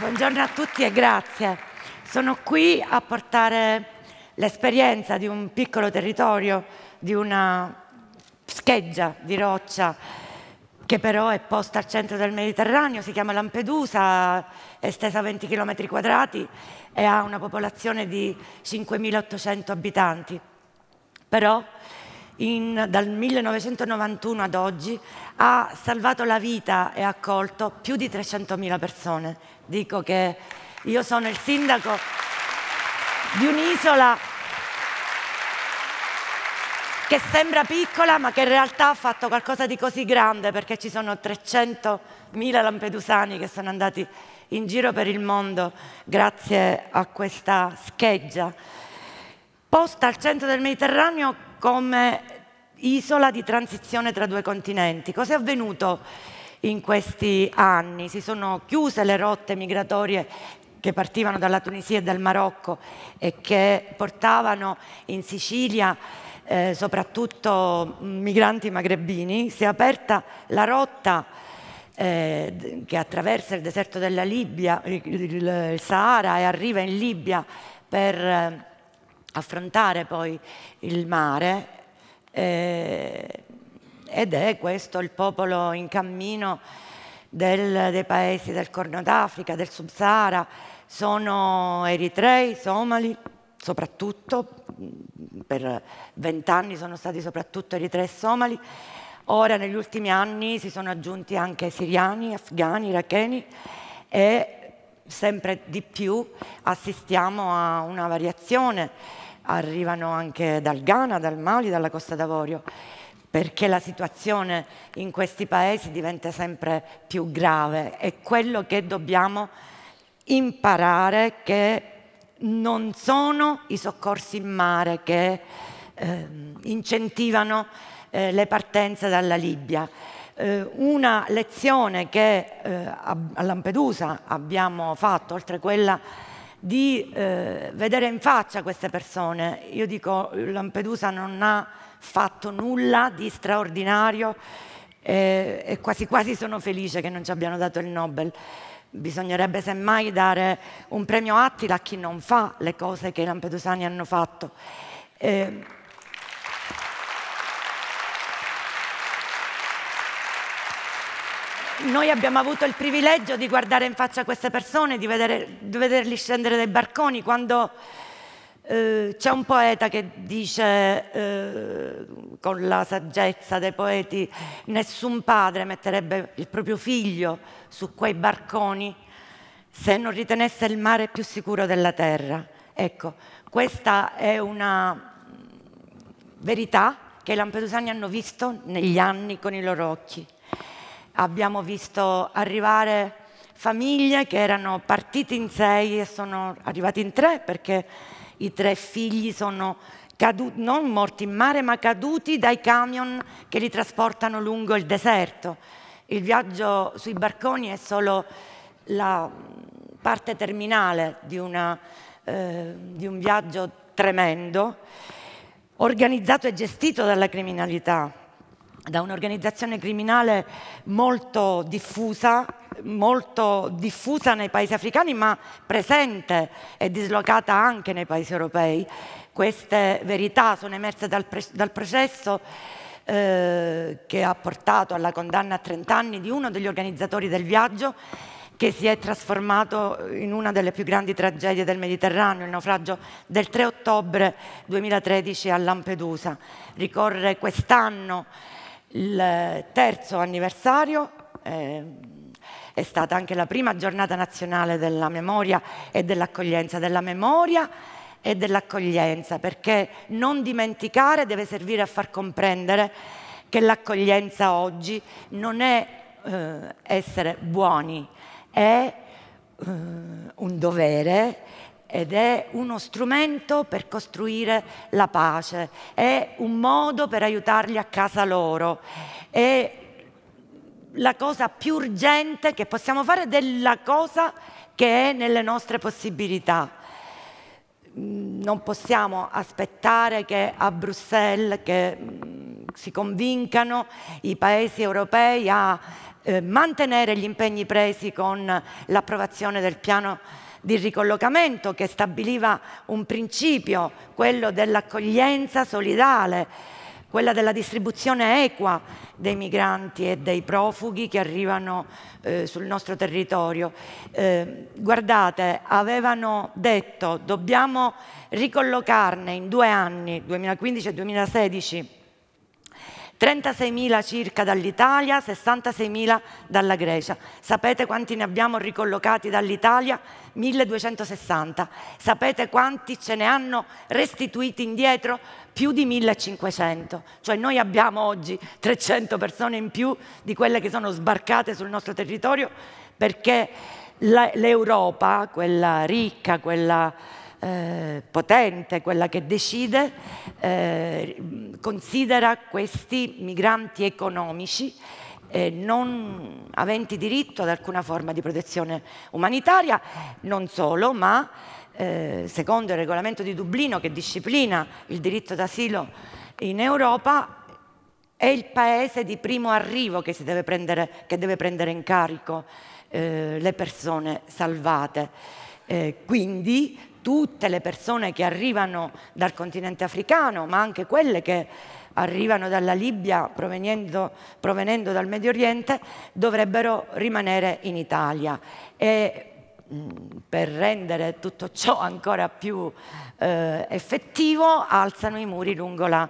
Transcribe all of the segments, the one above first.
Buongiorno a tutti e grazie. Sono qui a portare l'esperienza di un piccolo territorio, di una scheggia di roccia che però è posta al centro del Mediterraneo, si chiama Lampedusa, è estesa a 20 km quadrati e ha una popolazione di 5.800 abitanti. Però in, dal 1991 ad oggi ha salvato la vita e ha accolto più di 300.000 persone. Dico che io sono il sindaco di un'isola che sembra piccola ma che in realtà ha fatto qualcosa di così grande perché ci sono 300.000 lampedusani che sono andati in giro per il mondo grazie a questa scheggia, posta al centro del Mediterraneo come isola di transizione tra due continenti. Cos'è avvenuto in questi anni? Si sono chiuse le rotte migratorie che partivano dalla Tunisia e dal Marocco e che portavano in Sicilia eh, soprattutto mm, migranti magrebini, si è aperta la rotta eh, che attraversa il deserto della Libia, il, Sahara e arriva in Libia per eh, affrontare poi il mare eh, ed è questo il popolo in cammino del, dei paesi del Corno d'Africa, del Sub-Sahara, sono eritrei, somali, soprattutto, mm, per vent'anni sono stati soprattutto eritrei e somali, ora negli ultimi anni si sono aggiunti anche siriani, afghani, iracheni e sempre di più assistiamo a una variazione, arrivano anche dal Ghana, dal Mali, dalla Costa d'Avorio, perché la situazione in questi paesi diventa sempre più grave e quello che dobbiamo imparare che non sono i soccorsi in mare che eh, incentivano eh, le partenze dalla Libia. Eh, una lezione che eh, a, a Lampedusa abbiamo fatto, oltre a quella di eh, vedere in faccia queste persone, io dico Lampedusa non ha fatto nulla di straordinario eh, e quasi quasi sono felice che non ci abbiano dato il Nobel. Bisognerebbe semmai dare un premio attile a chi non fa le cose che i lampedusani hanno fatto. Eh, noi abbiamo avuto il privilegio di guardare in faccia queste persone, di, vedere, di vederli scendere dai barconi quando eh, c'è un poeta che dice eh, con la saggezza dei poeti, nessun padre metterebbe il proprio figlio su quei barconi se non ritenesse il mare più sicuro della terra. Ecco, questa è una verità che i lampedusani hanno visto negli anni con i loro occhi. Abbiamo visto arrivare famiglie che erano partite in sei e sono arrivate in tre perché i tre figli sono caduti, non morti in mare, ma caduti dai camion che li trasportano lungo il deserto. Il viaggio sui barconi è solo la parte terminale di, una, eh, di un viaggio tremendo, organizzato e gestito dalla criminalità, da un'organizzazione criminale molto diffusa molto diffusa nei paesi africani ma presente e dislocata anche nei paesi europei. Queste verità sono emerse dal, dal processo eh, che ha portato alla condanna a 30 anni di uno degli organizzatori del viaggio che si è trasformato in una delle più grandi tragedie del Mediterraneo, il naufragio del 3 ottobre 2013 a Lampedusa. Ricorre quest'anno il terzo anniversario. Eh, è stata anche la prima giornata nazionale della memoria e dell'accoglienza, della memoria e dell'accoglienza, perché non dimenticare deve servire a far comprendere che l'accoglienza oggi non è eh, essere buoni, è eh, un dovere ed è uno strumento per costruire la pace, è un modo per aiutarli a casa loro, è la cosa più urgente che possiamo fare della cosa che è nelle nostre possibilità. Mm, non possiamo aspettare che a Bruxelles che mm, si convincano i paesi europei a eh, mantenere gli impegni presi con l'approvazione del piano di ricollocamento che stabiliva un principio, quello dell'accoglienza solidale quella della distribuzione equa dei migranti e dei profughi che arrivano eh, sul nostro territorio. Eh, guardate, avevano detto dobbiamo ricollocarne in due anni, 2015 e 2016, 36.000 circa dall'Italia, 66.000 dalla Grecia. Sapete quanti ne abbiamo ricollocati dall'Italia? 1.260. Sapete quanti ce ne hanno restituiti indietro? Più di 1.500. Cioè noi abbiamo oggi 300 persone in più di quelle che sono sbarcate sul nostro territorio perché l'Europa, quella ricca, quella eh, potente, quella che decide, eh, considera questi migranti economici eh, non aventi diritto ad alcuna forma di protezione umanitaria, non solo, ma eh, secondo il regolamento di Dublino che disciplina il diritto d'asilo in Europa, è il paese di primo arrivo che, deve prendere, che deve prendere, in carico eh, le persone salvate. Eh, quindi tutte le persone che arrivano dal continente africano, ma anche quelle che arrivano dalla Libia provenendo, provenendo dal Medio Oriente, dovrebbero rimanere in Italia. E per rendere tutto ciò ancora più eh, effettivo, alzano i muri lungo la,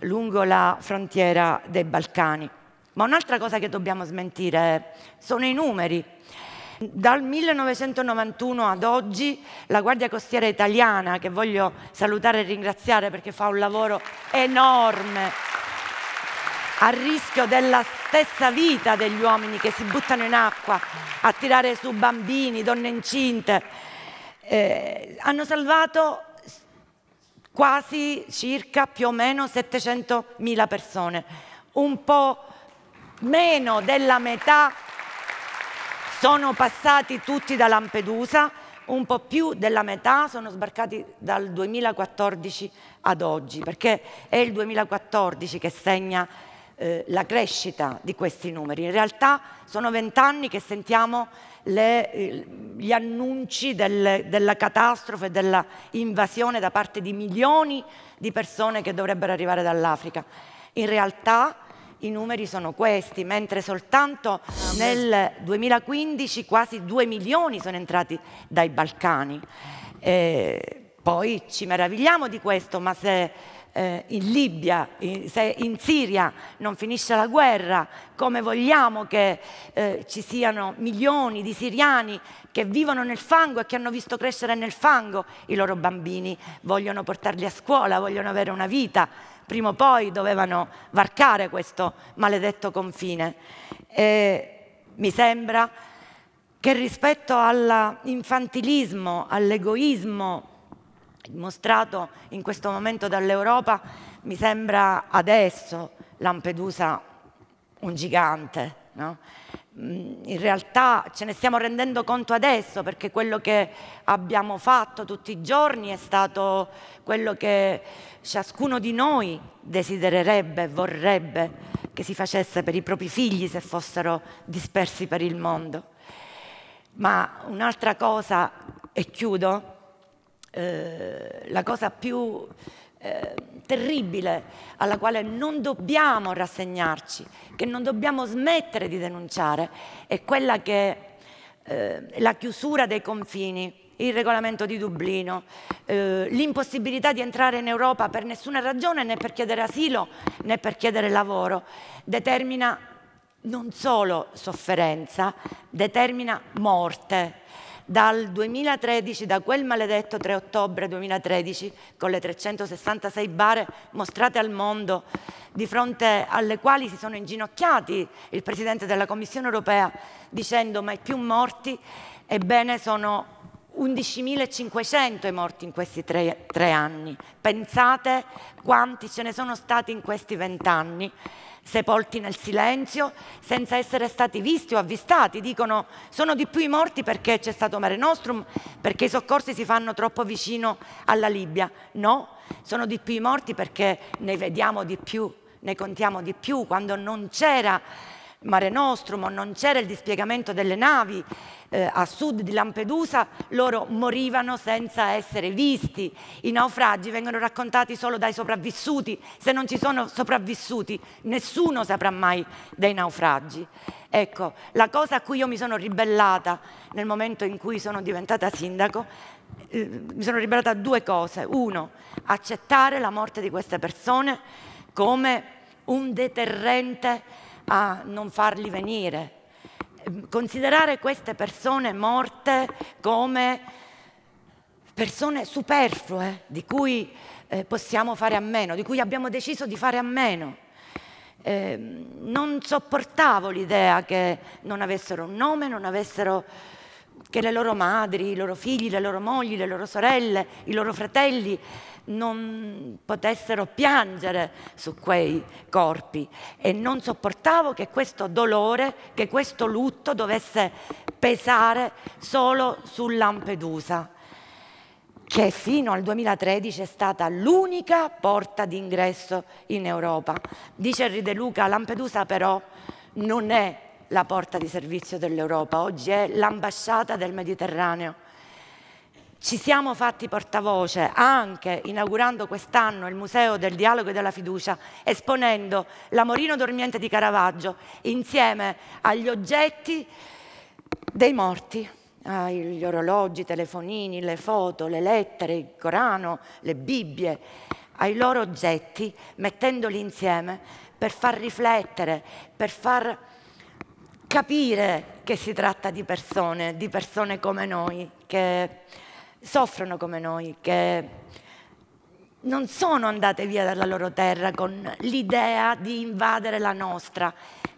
lungo la frontiera dei Balcani. Ma un'altra cosa che dobbiamo smentire eh, sono i numeri. Dal 1991 ad oggi la Guardia Costiera italiana, che voglio salutare e ringraziare perché fa un lavoro enorme, a rischio della stessa vita degli uomini che si buttano in acqua a tirare su bambini, donne incinte, eh, hanno salvato quasi circa più o meno 700.000 persone, un po' meno della metà sono passati tutti da Lampedusa, un po' più della metà sono sbarcati dal 2014 ad oggi, perché è il 2014 che segna eh, la crescita di questi numeri. In realtà sono vent'anni che sentiamo le, eh, gli annunci del, della catastrofe, dell'invasione da parte di milioni di persone che dovrebbero arrivare dall'Africa. In realtà i numeri sono questi, mentre soltanto nel 2015 quasi 2 milioni sono entrati dai Balcani. Eh, poi ci meravigliamo di questo, ma se eh, in Libia, in, se in Siria non finisce la guerra, come vogliamo che eh, ci siano milioni di siriani che vivono nel fango e che hanno visto crescere nel fango i loro bambini, vogliono portarli a scuola, vogliono avere una vita prima o poi dovevano varcare questo maledetto confine. E mi sembra che rispetto all'infantilismo, all'egoismo mostrato in questo momento dall'Europa, mi sembra adesso Lampedusa un gigante. No? Mm, in realtà ce ne stiamo rendendo conto adesso perché quello che abbiamo fatto tutti i giorni è stato quello che ciascuno di noi desidererebbe, vorrebbe che si facesse per i propri figli se fossero dispersi per il mondo. Ma un'altra cosa, e chiudo, eh, la cosa più Ehm, terribile alla quale non dobbiamo rassegnarci, che non dobbiamo smettere di denunciare, è quella che eh, la chiusura dei confini, il regolamento di Dublino, eh, l'impossibilità di entrare in Europa per nessuna ragione, né per chiedere asilo né per chiedere lavoro, determina non solo sofferenza, determina morte dal 2013, da quel maledetto 3 ottobre 2013, con le 366 bare mostrate al mondo, di fronte alle quali si sono inginocchiati il Presidente della Commissione europea dicendo mai più morti, ebbene sono 11.500 i morti in questi tre, tre, anni. Pensate quanti ce ne sono stati in questi vent'anni, sepolti nel silenzio, senza essere stati visti o avvistati. Dicono sono di più i morti perché c'è stato Mare Nostrum, perché i soccorsi si fanno troppo vicino alla Libia. No, sono di più i morti perché ne vediamo di più, ne contiamo di più. Quando non c'era Mare Nostrum, non c'era il dispiegamento delle navi eh, a sud di Lampedusa, loro morivano senza essere visti. I naufragi vengono raccontati solo dai sopravvissuti, se non ci sono sopravvissuti nessuno saprà mai dei naufragi. Ecco, la cosa a cui io mi sono ribellata nel momento in cui sono diventata sindaco, eh, mi sono ribellata a due cose. Uno, accettare la morte di queste persone come un deterrente a non farli venire. Ehm, considerare queste persone morte come persone superflue eh, di cui eh, possiamo fare a meno, di cui abbiamo deciso di fare a meno. Eh, non sopportavo l'idea che non avessero un nome, non avessero che le loro madri, i loro figli, le loro mogli, le loro sorelle, i loro fratelli non potessero piangere su quei corpi e non sopportavo che questo dolore, che questo lutto dovesse pesare solo su Lampedusa, che fino al 2013 è stata l'unica porta d'ingresso in Europa. Dice Ride Luca, Lampedusa però non è la porta di servizio dell'Europa, oggi è l'ambasciata del Mediterraneo. Ci siamo fatti portavoce anche inaugurando quest'anno il Museo del Dialogo e della Fiducia, esponendo l'Amorino Dormiente di Caravaggio insieme agli oggetti dei morti, ah, gli orologi, i telefonini, le foto, le lettere, il Corano, le Bibbie, ai loro oggetti, mettendoli insieme per far riflettere, per far capire che si tratta di persone, di persone come noi, che soffrono come noi, che non sono andate via dalla loro terra con l'idea di invadere la nostra.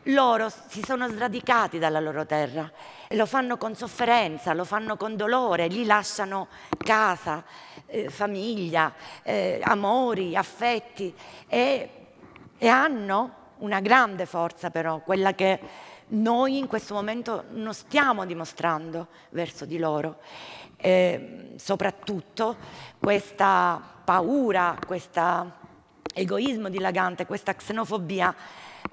Loro si sono sradicati dalla loro terra, e lo fanno con sofferenza, lo fanno con dolore, gli lasciano casa, eh, famiglia, eh, amori, affetti e, e hanno una grande forza però, quella che noi in questo momento non stiamo dimostrando verso di loro. Eh, soprattutto questa paura, questo egoismo dilagante, questa xenofobia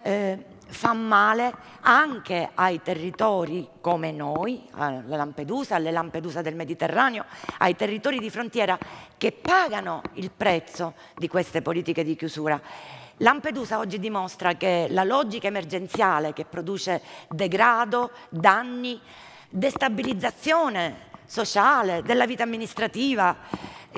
eh, fa male anche ai territori come noi, alla Lampedusa, alle Lampedusa del Mediterraneo, ai territori di frontiera che pagano il prezzo di queste politiche di chiusura Lampedusa oggi dimostra che la logica emergenziale che produce degrado, danni, destabilizzazione sociale, della vita amministrativa,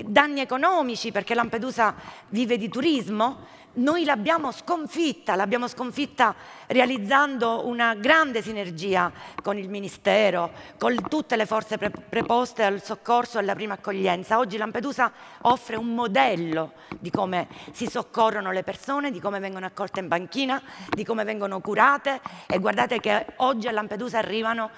danni economici perché Lampedusa vive di turismo, noi l'abbiamo sconfitta, l'abbiamo sconfitta realizzando una grande sinergia con il Ministero, con tutte le forze pre preposte al soccorso e alla prima accoglienza. Oggi Lampedusa offre un modello di come si soccorrono le persone, di come vengono accolte in banchina, di come vengono curate e guardate che oggi a Lampedusa arrivano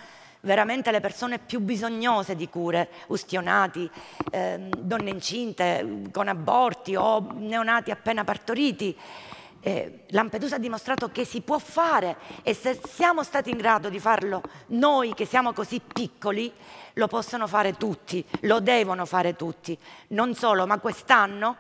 veramente le persone più bisognose di cure, ustionati, eh, donne incinte con aborti o neonati appena partoriti. Eh, Lampedusa ha dimostrato che si può fare e se siamo stati in grado di farlo noi che siamo così piccoli, lo possono fare tutti, lo devono fare tutti. Non solo, ma quest'anno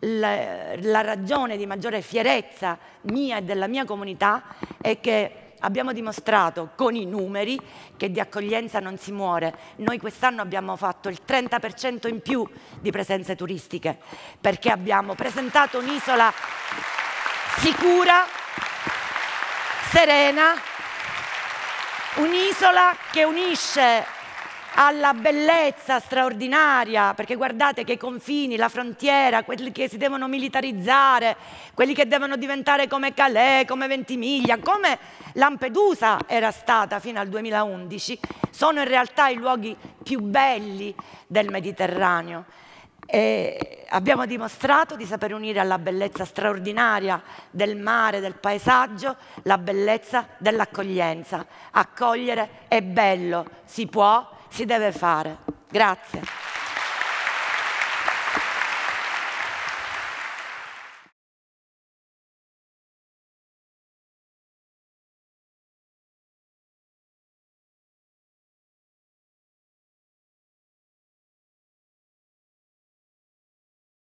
la, la ragione di maggiore fierezza mia e della mia comunità è che abbiamo dimostrato con i numeri che di accoglienza non si muore. Noi quest'anno abbiamo fatto il 30% in più di presenze turistiche perché abbiamo presentato un'isola sicura, serena, un'isola che unisce alla bellezza straordinaria, perché guardate che i confini, la frontiera, quelli che si devono militarizzare, quelli che devono diventare come Calais, come Ventimiglia, come Lampedusa era stata fino al 2011, sono in realtà i luoghi più belli del Mediterraneo. E abbiamo dimostrato di saper unire alla bellezza straordinaria del mare, del paesaggio, la bellezza dell'accoglienza. Accogliere è bello, si può, si deve fare. Grazie.